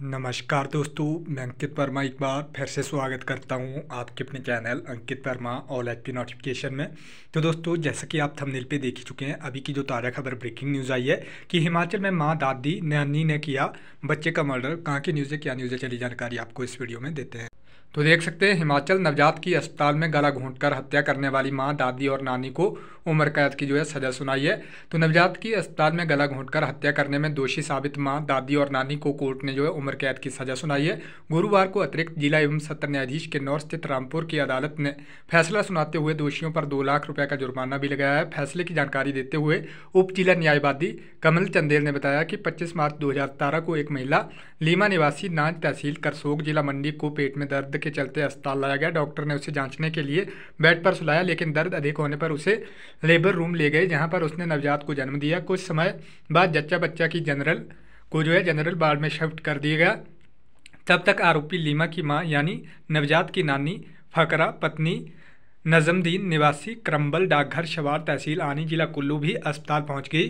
नमस्कार दोस्तों मैं अंकित वर्मा एक बार फिर से स्वागत करता हूं आपके अपने channel Ankit Verma all H notification में तो दोस्तों जैसा कि आप थंबनेल पे देख ही चुके हैं अभी की जो ताज़ा खबर ब्रेकिंग न्यूज़ आई है कि हिमाचल में मां दादी नानी ने किया बच्चे का मर्डर कहाँ की न्यूज़ है क्या न्यूज़ है चली जानकारी आपको इस वीडियो में देते हैं तो देख सकते हैं हिमाचल नवजात की अस्पताल में गला घोंटकर हत्या करने वाली मां दादी और नानी को उम्र कैद की जो है सजा सुनाई है तो नवजात की अस्पताल में गला घोंटकर हत्या करने में दोषी साबित मां दादी और नानी को कोर्ट ने जो है उम्र कैद की सजा सुनाई है गुरुवार को अतिरिक्त जिला एवं सत्र न्यायाधीश के नौर स्थित रामपुर की अदालत ने फैसला सुनाते हुए दोषियों पर दो लाख रुपये का जुर्माना भी लगाया है फैसले की जानकारी देते हुए उप जिला न्यायवादी कमल चंदेल ने बताया कि पच्चीस मार्च दो को एक महिला लीमा निवासी नाच तहसील करसोग जिला मंडी को पेट में दर्द दर्द के चलते अस्पताल लाया गया डॉक्टर ने उसे जांचने के लिए बेड पर सुलाया लेकिन दर्द अधिक होने पर उसे लेबर रूम ले गए जहां पर उसने नवजात को जन्म दिया कुछ समय बाद जच्चा बच्चा की जनरल को जो है जनरल वार्ड में शिफ्ट कर दिया गया तब तक आरोपी लीमा की माँ यानी नवजात की नानी फकरा पत्नी नजमदीन निवासी क्रम्बल डाकघर शवार तहसील आनी जिला कुल्लू भी अस्पताल पहुंच गई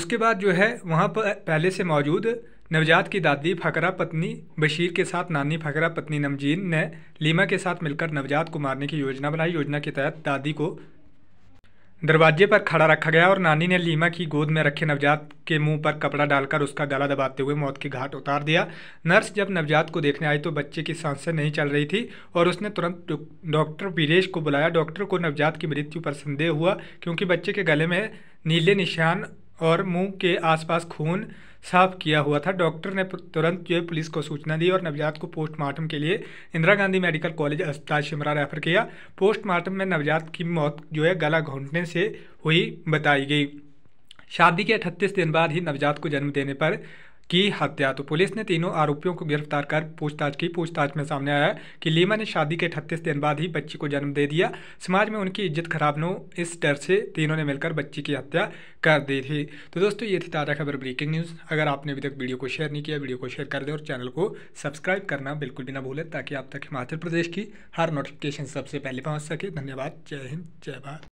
उसके बाद जो है वहाँ पर पहले से मौजूद नवजात की दादी फकरा पत्नी बशीर के साथ नानी फकरा पत्नी नमजीन ने लीमा के साथ मिलकर नवजात को मारने की योजना बनाई योजना के तहत दादी को दरवाजे पर खड़ा रखा गया और नानी ने लीमा की गोद में रखे नवजात के मुंह पर कपड़ा डालकर उसका गला दबाते हुए मौत की घाट उतार दिया नर्स जब नवजात को देखने आई तो बच्चे की सांसें नहीं चल रही थी और उसने तुरंत डॉक्टर वीरेश को बुलाया डॉक्टर को नवजात की मृत्यु पर संदेह हुआ क्योंकि बच्चे के गले में नीले निशान और मुंह के आसपास खून साफ किया हुआ था डॉक्टर ने तुरंत जो है पुलिस को सूचना दी और नवजात को पोस्टमार्टम के लिए इंदिरा गांधी मेडिकल कॉलेज अस्पताल शिमला रेफर किया पोस्टमार्टम में नवजात की मौत जो है गला घोंटने से हुई बताई गई शादी के अठतीस दिन बाद ही नवजात को जन्म देने पर की हत्या तो पुलिस ने तीनों आरोपियों को गिरफ्तार कर पूछताछ की पूछताछ में सामने आया कि लीमा ने शादी के अठतीस दिन बाद ही बच्ची को जन्म दे दिया समाज में उनकी इज्जत खराब न हो इस डर से तीनों ने मिलकर बच्ची की हत्या कर दी थी तो दोस्तों ये थी ताज़ा खबर ब्रेकिंग न्यूज़ अगर आपने अभी तक वीडियो को शेयर नहीं किया वीडियो को शेयर कर दें और चैनल को सब्सक्राइब करना बिल्कुल भी ना भूलें ताकि आप तक हिमाचल प्रदेश की हर नोटिफिकेशन सबसे पहले पहुँच सके धन्यवाद जय हिंद जय भारत